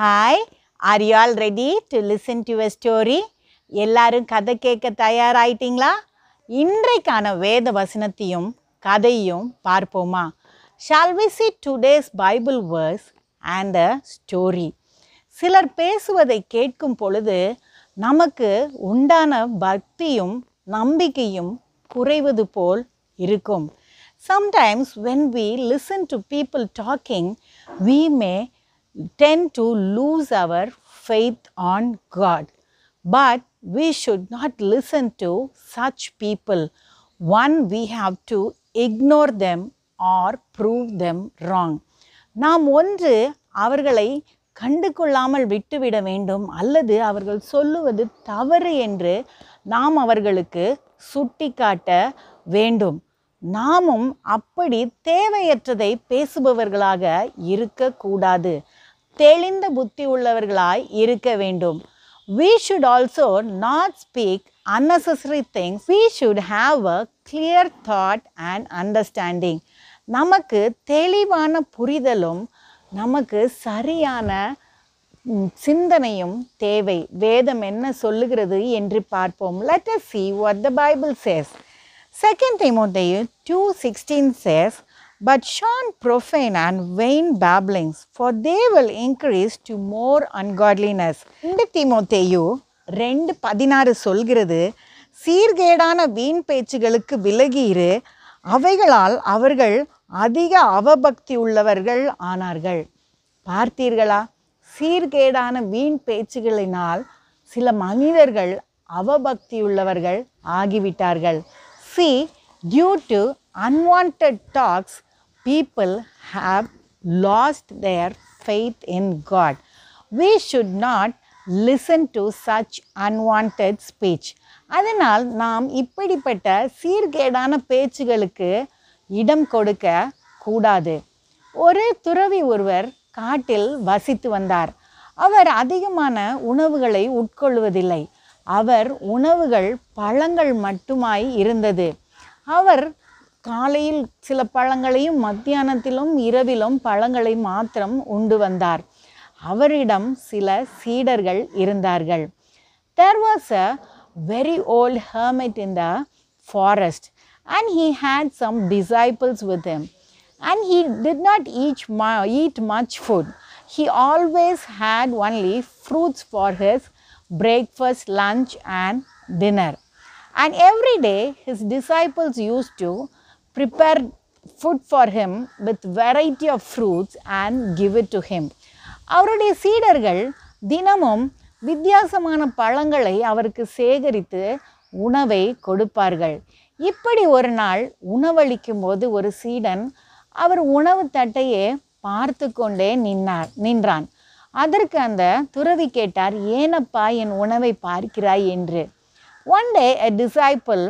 Hi are you all ready to listen to a story எல்லாரும் கதை கேட்க தயாராயிட்டீங்களா இன்றைக்கான வேத வசனத்தையும் கதையும் பார்ப்போமா shall we see today's Bible verse and a story சிலர் பேசுவதை கேட்கும் பொழுது நமக்கு உண்டான பக்தியும் நம்பிக்கையும் குறைவது போல் இருக்கும் sometimes when we listen to people talking we may tend to lose our faith on God. But we should not listen to such people. One, we have to ignore them or prove them wrong. நாம் ஒன்று அவர்களை கண்டு கொள்ளாமல் விட்டுவிட வேண்டும் அல்லது அவர்கள் சொல்லுவது தவறு என்று நாம் அவர்களுக்கு சுட்டிக்காட்ட வேண்டும் நாமும் அப்படி தேவையற்றதை பேசுபவர்களாக இருக்கக்கூடாது தெளிந்த புத்தி உள்ளவர்களாய் இருக்க வேண்டும் we should also not speak unnecessary things we should have a clear thought and understanding நமக்கு தெளிவான புரிதலும் நமக்கு சரியான சிந்தனையும் தேவை வேதம் என்ன சொல்லுகிறது என்று பார்ப்போம் let us see what the Bible says second time திமுத்தையு two sixteen says But shun profane and vain babblings, for they will increase to more ungodliness. இந்த தீமோத்தேயு ரெண்டு பதினாறு சொல்கிறது சீர்கேடான வீண் பேச்சுகளுக்கு விலகியிரு அவைகளால் அவர்கள் அதிக அவபக்தி உள்ளவர்கள் ஆனார்கள் பார்த்தீர்களா சீர்கேடான வீண் பேச்சுகளினால் சில மனிதர்கள் அவபக்தியுள்ளவர்கள் ஆகிவிட்டார்கள் see due to unwanted talks people have lost their faith in God. We should not listen to such unwanted speech. அதனால் நாம் இப்படிப்பட்ட சீர்கேடான பேச்சுகளுக்கு இடம் கொடுக்க கூடாது ஒரு துறவி ஒருவர் காட்டில் வசித்து வந்தார் அவர் அதிகமான உணவுகளை உட்கொள்வதில்லை அவர் உணவுகள் பழங்கள் மட்டுமாய் இருந்தது அவர் காலையில் சில பழங்களையும் மத்தியானத்திலும் இரவிலும் பழங்களை மாத்திரம் உண்டு வந்தார் அவரிடம் சில சீடர்கள் இருந்தார்கள் there was a very old hermit in the forest and he had some disciples with him and he did not each ம eat much food he always had only fruits for his breakfast lunch and dinner and everyday his his used to prepared food for him with variety of fruits and give it to him அவருடைய சீடர்கள் தினமும் வித்தியாசமான பழங்களை அவருக்கு சேகரித்து உணவை கொடுப்பார்கள் இப்படி ஒரு நாள் உணவளிக்கும் போது ஒரு சீடன் அவர் உணவு தட்டையே பார்த்து கொண்டே நின்றார் நின்றான் அதற்கு அந்த துறவி கேட்டார் ஏனப்பா என் உணவை பார்க்கிறாய் என்று one day a disciple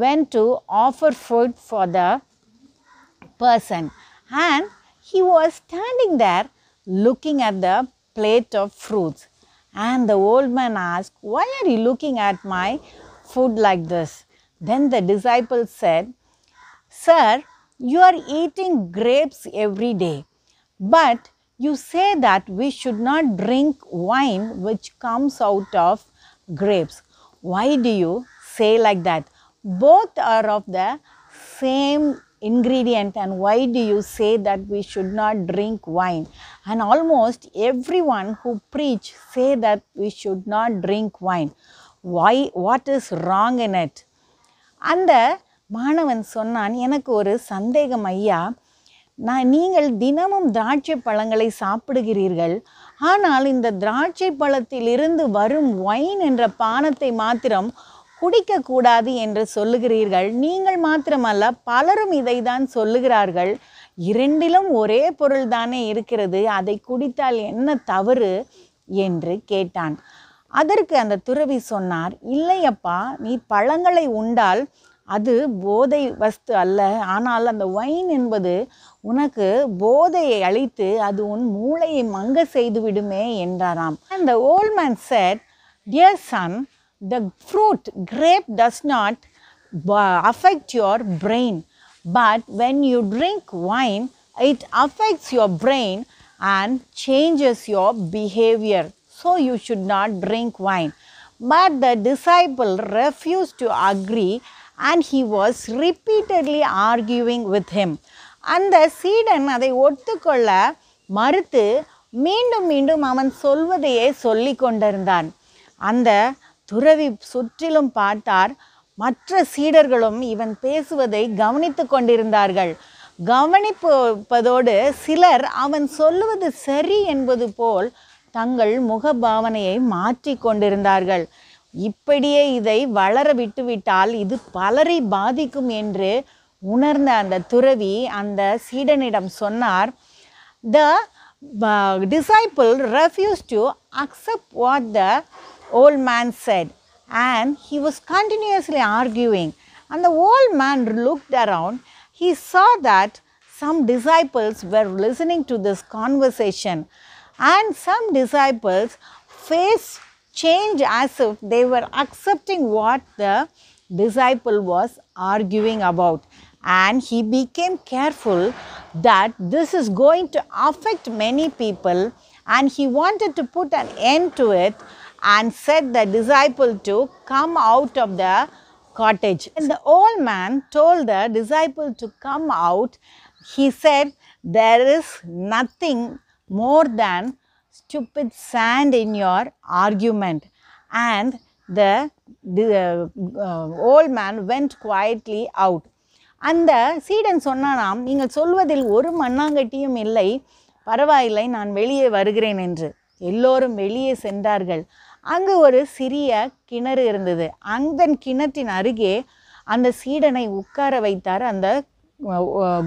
when to offer food for the person. And he was standing there looking at the plate of fruits. And the old man asked, Why are you looking at my food like this? Then the disciple said, Sir, you are eating grapes every day, but you say that we should not drink wine which comes out of grapes. Why do you say like that? both are of the same ingredient and why do you say that we should not drink wine and almost everyone who preach say that we should not drink wine why what is wrong in it அந்த மாணவன் சொன்னான் எனக்கு ஒரு சந்தேகம் ஐயா நான் நீங்கள் தினமும் திராட்சை பழங்களை சாப்பிடுகிறீர்கள் ஆனால் இந்த திராட்சை பழத்திலிருந்து வரும் ஒயின் என்ற பானத்தை மாத்திரம் குடிக்கக்கூடாது என்று சொல்லுகிறீர்கள் நீங்கள் மாத்திரமல்ல பலரும் இதை தான் சொல்லுகிறார்கள் இரண்டிலும் ஒரே பொருள் தானே இருக்கிறது அதை குடித்தால் என்ன தவறு என்று கேட்டான் அதற்கு அந்த துறவி சொன்னார் இல்லையப்பா நீ பழங்களை உண்டால் அது போதை வஸ்து அல்ல ஆனால் அந்த ஒயின் என்பது உனக்கு போதையை அழித்து அது உன் மூளையை மங்க செய்துவிடுமே என்றாராம் அந்த old man said dear son the fruit grape does not uh, affect your brain but when you drink wine it affects your brain and changes your behavior so you should not drink wine but the disciple refused to agree and he was repeatedly arguing with him அந்த சீடன் அதை ஒத்துக்கொள்ள மறுத்து மீண்டும் மீண்டும் அவன் சொல்வதையே சொல்லி கொண்டிருந்தான் அந்த துறவி சுற்றிலும் பார்த்தார் மற்ற சீடர்களும் இவன் பேசுவதை கவனித்து கொண்டிருந்தார்கள் கவனிப்பதோடு சிலர் அவன் சொல்லுவது சரி என்பது போல் தங்கள் முகபாவனையை மாற்றி கொண்டிருந்தார்கள் இப்படியே இதை வளர விட்டுவிட்டால் இது பலரை பாதிக்கும் என்று உணர்ந்த அந்த துறவி அந்த சீடனிடம் சொன்னார் the disciple refuse to accept what the old man said, and he was continuously arguing. And the old man looked around. He saw that some disciples were listening to this conversation, and some disciples' face changed as if they were accepting what the disciple was arguing about. And he became careful that this is going to affect many people, and he wanted to put an end to it and said the disciple to come out of the cottage. And the old man told the disciple to come out. He said, There is nothing more than stupid sand in your argument. And the, the uh, uh, old man went quietly out. அந்த சீடன் சொன்னானாம் நீங்கள் சொல்வதில் ஒரு மண்ணாங்கட்டியும் இல்லை பரவாயில்லை நான் வெளியே வருகிறேன் என்று எல்லோரும் வெளியே சென்றார்கள் அங்கு ஒரு சிறிய கிணறு இருந்தது அந்த கிணற்றின் அருகே அந்த சீடனை உட்கார வைத்தார் அந்த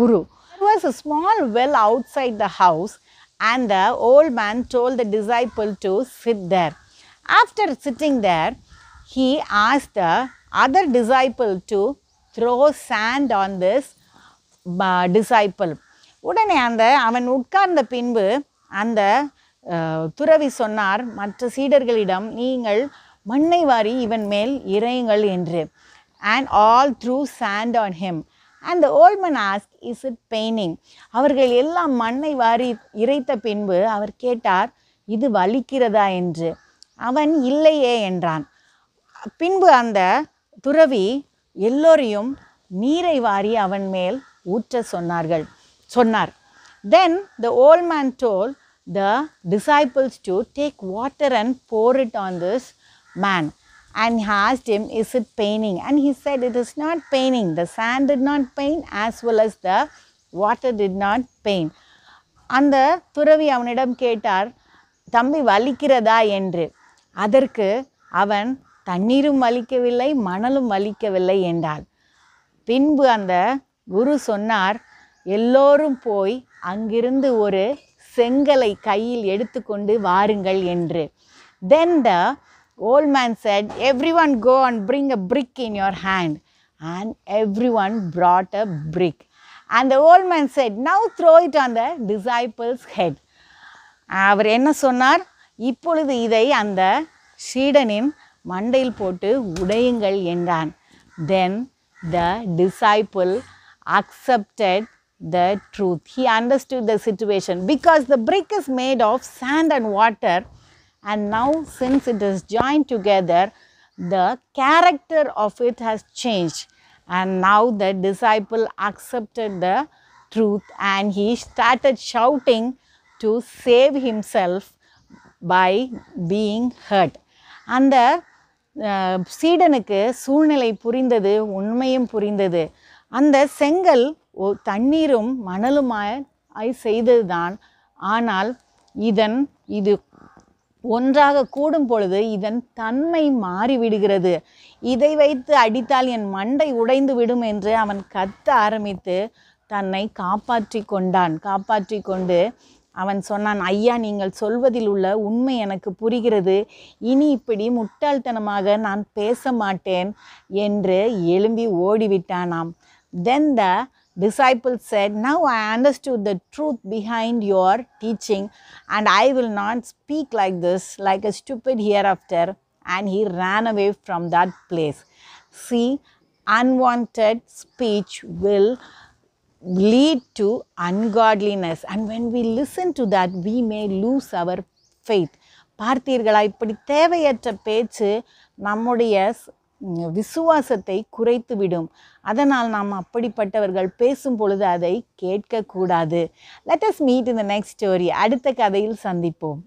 குரு was a small well outside the house and the old man told the disciple to sit there after sitting there he ஆஸ் the other disciple to throw sand on this disciple உடனே அந்த அவன் உட்கார்ந்த பின்பு அந்த துறவி சொன்னார் மற்ற சீடர்களிடம் நீங்கள் மண்ணை வாரி இவன் மேல் இறையுங்கள் என்று and all threw sand on him and the old man asked is it paining அவர்கள் எல்லாம் மண்ணை வாரி இறைத்த பின்பு அவர் கேட்டார் இது வலிக்கிறதா என்று அவன் இல்லையே என்றான் பின்பு அந்த துறவி எல்லோரையும் நீரை வாரி அவன் மேல் ஊற்ற சொன்னார்கள் சொன்னார் then the man told the disciples to take water and pour it on this man. And he asked him, Is it paining? And he said, It is not paining. The sand did not pain, as well as the water did not pain. அந்த துறவி அவனிடம் கேட்டார் தம்பி வலிக்கிறதா என்று அதற்கு அவன் தண்ணீரும் வலிக்கவில்லை மணலும் வலிக்கவில்லை என்றாள் பின்பு அந்த குரு சொன்னார் எல்லோரும் போய் அங்கிருந்து ஒரு செங்கலை கையில் எடுத்துக்கொண்டு வாருங்கள் என்று then the old man said every one go and bring a brick in your hand and every one brought a brick and the old man said now throw it on the disciple's head அவர் என்ன சொன்னார் இப்பொழுது இதை அந்த சீடனின் மண்டையில் போட்டு உடையுங்கள் என்றான் then the disciple accepted the truth. He understood the situation because the brick is made of sand and water and now since it is joined together, the character of it has changed and now the disciple accepted the truth and he started shouting to save himself by being hurt. அந்த uh, சீடனுக்கு சூழ்நிலை புரிந்தது உண்மையும் புரிந்தது அந்த செங்கல் ஓ தண்ணீரும் மணலுமாய் செய்ததுதான் ஆனால் இதன் இது ஒன்றாக கூடும் பொழுது இதன் தன்மை மாறிவிடுகிறது இதை வைத்து அடித்தால் என் மண்டை உடைந்து விடும் என்று அவன் கத்த ஆரம்பித்து தன்னை காப்பாற்றி கொண்டான் காப்பாற்றி கொண்டு அவன் சொன்னான் ஐயா நீங்கள் சொல்வதில் உள்ள உண்மை எனக்கு புரிகிறது இனி இப்படி முட்டாள்தனமாக நான் பேச மாட்டேன் என்று எழும்பி ஓடிவிட்டானாம் தென் த disciple said, Now I understood the truth behind your teaching, and I will not speak like this, like a stupid hereafter. And he ran away from that place. See, unwanted speech will lead to ungodliness, and when we listen to that, we may lose our faith. பார்த்தீர்களா இப்படி தேவையற்ற பேச்சு நம்முடைய விசுவாசத்தை குறைத்துவிடும் அதனால் நாம் அப்படிப்பட்டவர்கள் பேசும் பொழுது அதை கேட்கக்கூடாது லெட்டஸ் மீட் இந்த நெக்ஸ்ட் ஸ்டோரி அடுத்த கதையில் சந்திப்போம்